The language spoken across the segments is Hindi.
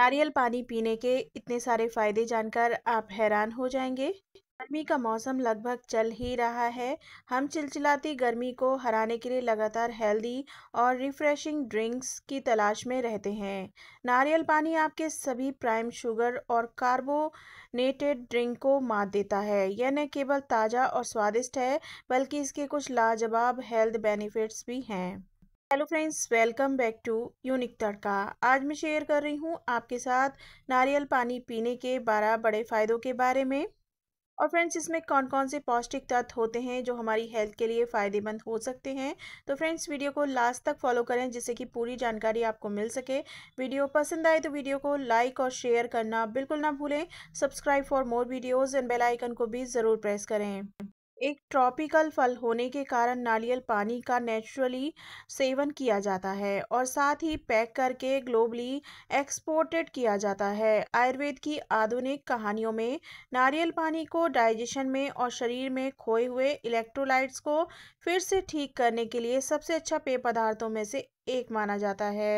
नारियल पानी पीने के इतने सारे फ़ायदे जानकर आप हैरान हो जाएंगे गर्मी का मौसम लगभग चल ही रहा है हम चिलचिलाती गर्मी को हराने के लिए लगातार हेल्दी और रिफ्रेशिंग ड्रिंक्स की तलाश में रहते हैं नारियल पानी आपके सभी प्राइम शुगर और कार्बोनेटेड ड्रिंक को मात देता है यह न केवल ताज़ा और स्वादिष्ट है बल्कि इसके कुछ लाजवाब हेल्थ बेनिफिट्स भी हैं hello friends welcome back to unique Tadka आज मैं शेयर कर रही हूँ आपके साथ नारियल पानी पीने के 12 बड़े फ़ायदों के बारे में और फ्रेंड्स इसमें कौन कौन से पौष्टिक तत्व होते हैं जो हमारी हेल्थ के लिए फ़ायदेमंद हो सकते हैं तो फ्रेंड्स वीडियो को लास्ट तक फॉलो करें जिससे कि पूरी जानकारी आपको मिल सके वीडियो पसंद आए तो वीडियो को लाइक और शेयर करना बिल्कुल ना भूलें subscribe for more videos and bell icon को भी ज़रूर प्रेस करें एक ट्रॉपिकल फल होने के कारण नारियल पानी का नेचुरली सेवन किया जाता है और साथ ही पैक करके ग्लोबली एक्सपोर्टेड किया जाता है आयुर्वेद की आधुनिक कहानियों में नारियल पानी को डाइजेशन में और शरीर में खोए हुए इलेक्ट्रोलाइट्स को फिर से ठीक करने के लिए सबसे अच्छा पेय पदार्थों में से एक माना जाता है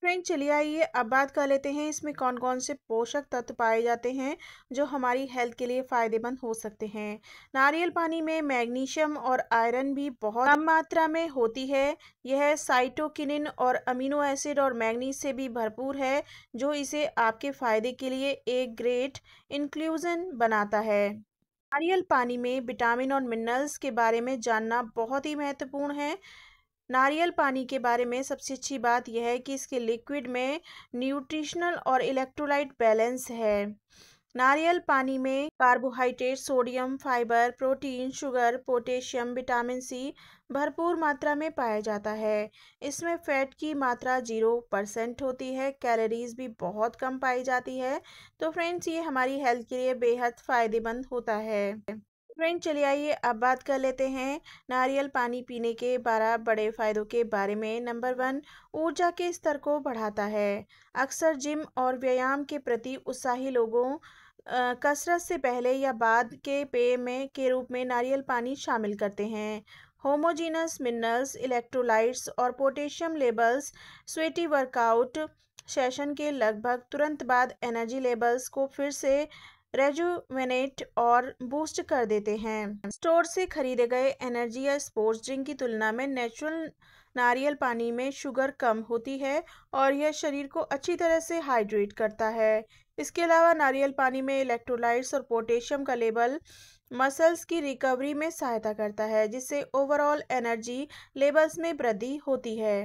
फ्रेंड चलिए आइए अब बात कर लेते हैं इसमें कौन कौन से पोषक तत्व पाए जाते हैं जो हमारी हेल्थ के लिए फ़ायदेमंद हो सकते हैं नारियल पानी में मैग्नीशियम और आयरन भी बहुत कम मात्रा में होती है यह साइटोकिनिन और अमीनो एसिड और मैग्नीज से भी भरपूर है जो इसे आपके फ़ायदे के लिए एक ग्रेट इंक्लूजन बनाता है नारियल पानी में विटामिन और मिनरल्स के बारे में जानना बहुत ही महत्वपूर्ण है नारियल पानी के बारे में सबसे अच्छी बात यह है कि इसके लिक्विड में न्यूट्रिशनल और इलेक्ट्रोलाइट बैलेंस है नारियल पानी में carbohydrate sodium fibre protein sugar potassium vitamin C भरपूर मात्रा में पाया जाता है इसमें फैट की मात्रा जीरो परसेंट होती है कैलोरीज भी बहुत कम पाई जाती है तो फ्रेंड्स ये हमारी हेल्थ के लिए बेहद फ़ायदेमंद होता है फ्रेंड चलिए आइए अब बात कर लेते हैं नारियल पानी पीने के बारह बड़े फ़ायदों के बारे में नंबर वन ऊर्जा के स्तर को बढ़ाता है अक्सर जिम और व्यायाम के प्रति उत्साही लोगों कसरत से पहले या बाद के पेय में के रूप में नारियल पानी शामिल करते हैं होमोजीनस मिनरल्स इलेक्ट्रोलाइट्स और potassium levels sweaty workout session के लगभग तुरंत बाद एनर्जी लेबल्स को फिर से रेजुमेनेट और बूस्ट कर देते हैं स्टोर से खरीदे गए एनर्जी या स्पोर्ट्स ड्रिंक की तुलना में नेचुरल नारियल पानी में शुगर कम होती है और यह शरीर को अच्छी तरह से हाइड्रेट करता है इसके अलावा नारियल पानी में इलेक्ट्रोलाइट्स और पोटेशियम का लेवल मसल्स की रिकवरी में सहायता करता है जिससे ओवरऑल एनर्जी लेवल्स में वृद्धि होती है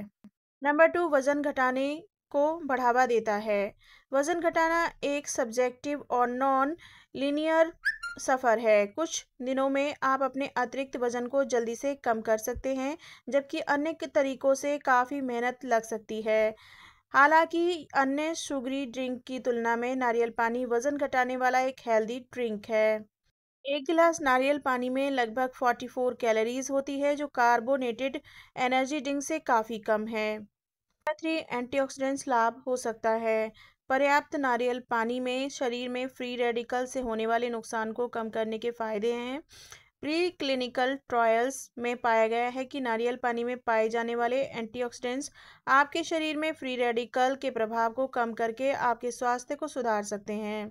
नंबर टू वजन घटाने को बढ़ावा देता है वज़न घटाना एक सब्जेक्टिव और नॉन लीनियर सफ़र है कुछ दिनों में आप अपने अतिरिक्त वज़न को जल्दी से कम कर सकते हैं जबकि अन्य तरीक़ों से काफ़ी मेहनत लग सकती है हालांकि अन्य शुगरी ड्रिंक की तुलना में नारियल पानी वज़न घटाने वाला एक हेल्दी ड्रिंक है एक गिलास नारियल पानी में लगभग 44 कैलोरीज होती है जो कार्बोनेटेड एनर्जी ड्रिंक से काफ़ी कम है थ्री एंटीऑक्सीडेंट्स लाभ हो सकता है पर्याप्त नारियल पानी में शरीर में फ्री रेडिकल से होने वाले नुकसान को कम करने के फ़ायदे हैं प्री क्लिनिकल ट्रायल्स में पाया गया है कि नारियल पानी में पाए जाने वाले एंटीऑक्सीडेंट्स आपके शरीर में फ्री रेडिकल के प्रभाव को कम करके आपके स्वास्थ्य को सुधार सकते हैं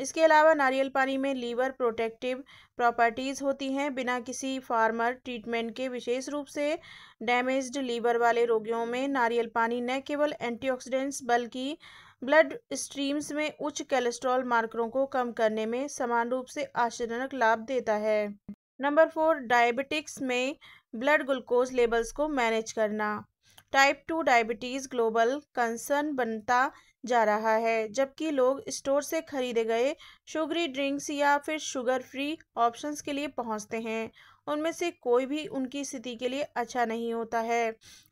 इसके अलावा नारियल पानी में लीवर प्रोटेक्टिव प्रॉपर्टीज़ होती हैं बिना किसी फार्मर ट्रीटमेंट के विशेष रूप से डैमेज्ड लीवर वाले रोगियों में नारियल पानी न केवल एंटीऑक्सीडेंट्स बल्कि ब्लड स्ट्रीम्स में उच्च कोलेस्ट्रॉल मार्करों को कम करने में समान रूप से आश्चर्यजनक लाभ देता है नंबर फोर डायबिटिक्स में ब्लड ग्लूकोज लेवल्स को मैनेज करना type two diabetes global concern बनता जा रहा है जबकि लोग स्टोर से खरीदे गए शुगरी ड्रिंक्स या फिर शुगर फ्री ऑप्शंस के लिए पहुंचते हैं उनमें से कोई भी उनकी स्थिति के लिए अच्छा नहीं होता है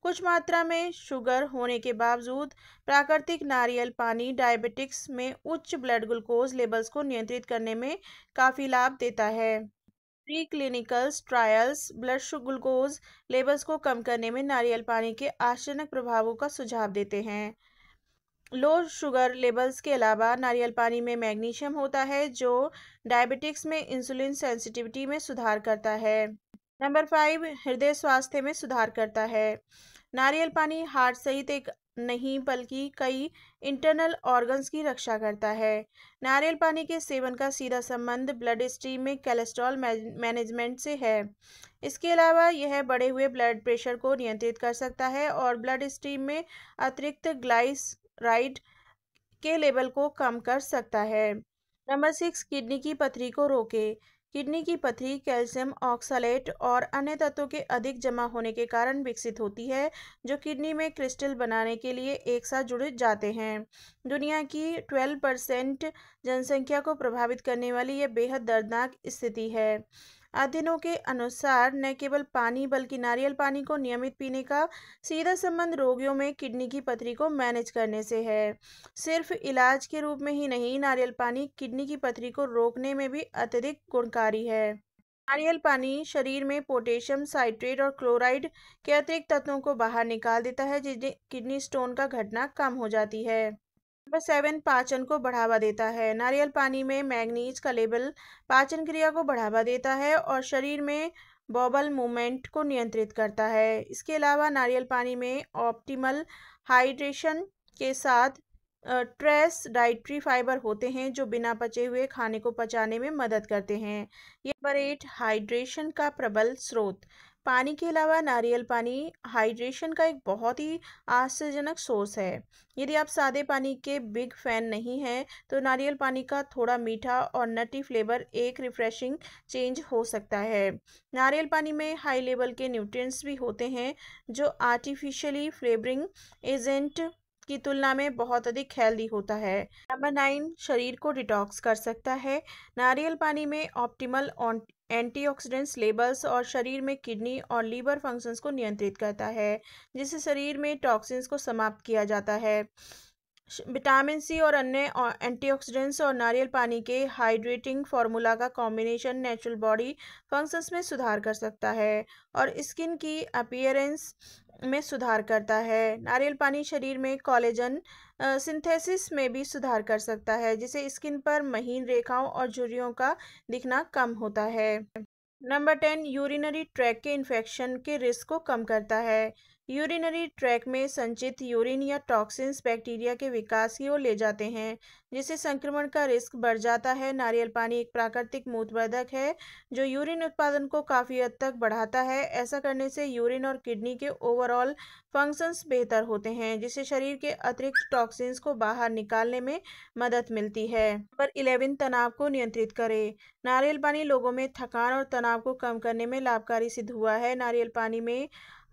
कुछ मात्रा में शुगर होने के बावजूद प्राकृतिक नारियल पानी डायबिटिक्स में उच्च ब्लड ग्लूकोज लेवल्स को नियंत्रित करने में काफ़ी लाभ देता है preclinicals trials blood glucose levels को कम करने में नारियल पानी के आश्चर्यजनक प्रभावों का सुझाव देते हैं लो शुगर लेवल्स के अलावा नारियल पानी में मैग्नीशियम होता है जो डायबिटिक्स में इंसुलिन सेंसिटिविटी में सुधार करता है नंबर फाइव हृदय स्वास्थ्य में सुधार करता है नारियल पानी हार्ट सहित एक नहीं बल्कि कई इंटरनल ऑर्गन्स की रक्षा करता है नारियल पानी के सेवन का सीधा संबंध ब्लड स्ट्रीम में कोलेस्ट्रॉल मैनेजमेंट से है इसके अलावा यह बढ़े हुए ब्लड प्रेशर को नियंत्रित कर सकता है और ब्लड स्ट्रीम में अतिरिक्त ग्लाइसराइड के लेवल को कम कर सकता है नंबर सिक्स किडनी की पथरी को रोके किडनी की पथरी कैल्शियम ऑक्सालेट और अन्य तत्वों के अधिक जमा होने के कारण विकसित होती है जो किडनी में क्रिस्टल बनाने के लिए एक साथ जुड़ जाते हैं दुनिया की 12 परसेंट जनसंख्या को प्रभावित करने वाली यह बेहद दर्दनाक स्थिति है अध्ययनों के अनुसार न केवल पानी बल्कि नारियल पानी को नियमित पीने का सीधा संबंध रोगियों में किडनी की पथरी को मैनेज करने से है सिर्फ इलाज के रूप में ही नहीं नारियल पानी किडनी की पथरी को रोकने में भी अत्यधिक गुणकारी है नारियल पानी शरीर में पोटेशियम साइट्रेट और क्लोराइड के अतिरिक्त तत्वों को बाहर निकाल देता है जिससे किडनी स्टोन का घटना कम हो जाती है नंबर सेवन पाचन को बढ़ावा देता है नारियल पानी में मैग्नीज का लेबल पाचन क्रिया को बढ़ावा देता है और शरीर में बॉबल मूवमेंट को नियंत्रित करता है इसके अलावा नारियल पानी में ऑप्टिमल हाइड्रेशन के साथ ट्रेस डाइट्री फाइबर होते हैं जो बिना पचे हुए खाने को पचाने में मदद करते हैं ये नंबर एट हाइड्रेशन का प्रबल स्रोत पानी के अलावा नारियल पानी हाइड्रेशन का एक बहुत ही आश्चर्यजनक सोर्स है यदि आप सादे पानी के बिग फैन नहीं हैं तो नारियल पानी का थोड़ा मीठा और नटी फ्लेवर एक रिफ्रेशिंग चेंज हो सकता है नारियल पानी में हाई लेवल के न्यूट्रिएंट्स भी होते हैं जो आर्टिफिशियली फ्लेवरिंग एजेंट की तुलना में बहुत अधिक हेल्दी होता है नंबर नाइन शरीर को डिटॉक्स कर सकता है नारियल पानी में ऑप्टिमल एंटीऑक्सीडेंट्स लेबल्स और शरीर में किडनी और लीवर फंक्शंस को नियंत्रित करता है जिससे शरीर में टॉक्सिन्स को समाप्त किया जाता है विटामिन सी और अन्य एंटीऑक्सीडेंट्स और नारियल पानी के हाइड्रेटिंग फार्मूला का कॉम्बिनेशन नेचुरल बॉडी फंक्शंस में सुधार कर सकता है और स्किन की अपीयरेंस में सुधार करता है नारियल पानी शरीर में कॉलेजन सिंथेसिस में भी सुधार कर सकता है जिसे स्किन पर महीन रेखाओं और झुरियों का दिखना कम होता है नंबर टेन यूरिनरी ट्रैक के इन्फेक्शन के रिस्क को कम करता है यूरिनरी ट्रैक में संचित यूरिन या टॉक्सिन्स बैक्टीरिया के विकास की ओर ले जाते हैं जिससे संक्रमण का रिस्क बढ़ जाता है नारियल पानी एक प्राकृतिक मूत्रवर्धक है जो यूरिन उत्पादन को काफ़ी हद तक बढ़ाता है ऐसा करने से यूरिन और किडनी के ओवरऑल फंक्शंस बेहतर होते हैं जिससे शरीर के अतिरिक्त टॉक्सिन्स को बाहर निकालने में मदद मिलती है नंबर इलेवन तनाव को नियंत्रित करें नारियल पानी लोगों में थकान और तनाव को कम करने में लाभकारी सिद्ध हुआ है नारियल पानी में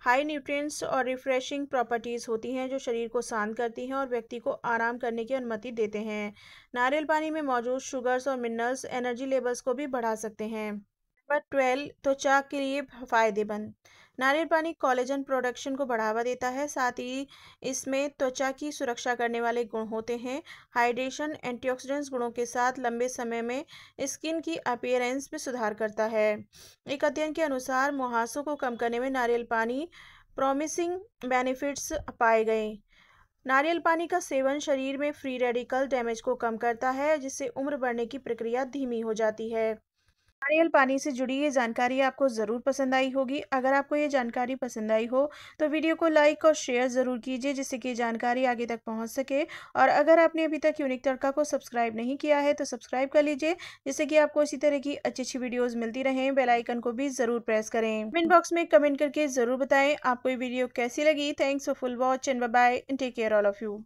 हाई न्यूट्रिएंट्स और रिफ्रेशिंग प्रॉपर्टीज़ होती हैं जो शरीर को शांत करती हैं और व्यक्ति को आराम करने की अनुमति देते हैं हैं नारियल पानी में मौजूद शुगर्स और मिनरल्स एनर्जी लेवल्स को भी बढ़ा सकते हैं नंबर ट्वेल्व त्वचा के लिए फ़ायदेमंद नारियल पानी कॉलेजन प्रोडक्शन को बढ़ावा देता है साथ ही इसमें त्वचा की सुरक्षा करने वाले गुण होते हैं हाइड्रेशन एंटीऑक्सीडेंट्स गुणों के साथ लंबे समय में स्किन की अपियरेंस में सुधार करता है एक अध्ययन के अनुसार मुहासों को कम करने में नारियल पानी प्रॉमिसिंग बेनिफिट्स पाए गए नारियल पानी का सेवन शरीर में फ्री रेडिकल डैमेज को कम करता है जिससे उम्र बढ़ने की प्रक्रिया धीमी हो जाती है नारियल पानी से जुड़ी ये जानकारी आपको ज़रूर पसंद आई होगी अगर आपको ये जानकारी पसंद आई हो तो वीडियो को लाइक और शेयर ज़रूर कीजिए जिससे कि जानकारी आगे तक पहुंच सके और अगर आपने अभी तक यूनिक तड़का को सब्सक्राइब नहीं किया है तो सब्सक्राइब कर लीजिए जिससे कि आपको इसी तरह की अच्छी अच्छी वीडियोज़ मिलती रहें बेलाइकन को भी ज़रूर प्रेस करें कमेंट बॉक्स में कमेंट करके ज़रूर बताएँ आपको ये वीडियो कैसी लगी thanks for full watch and bye take care all of you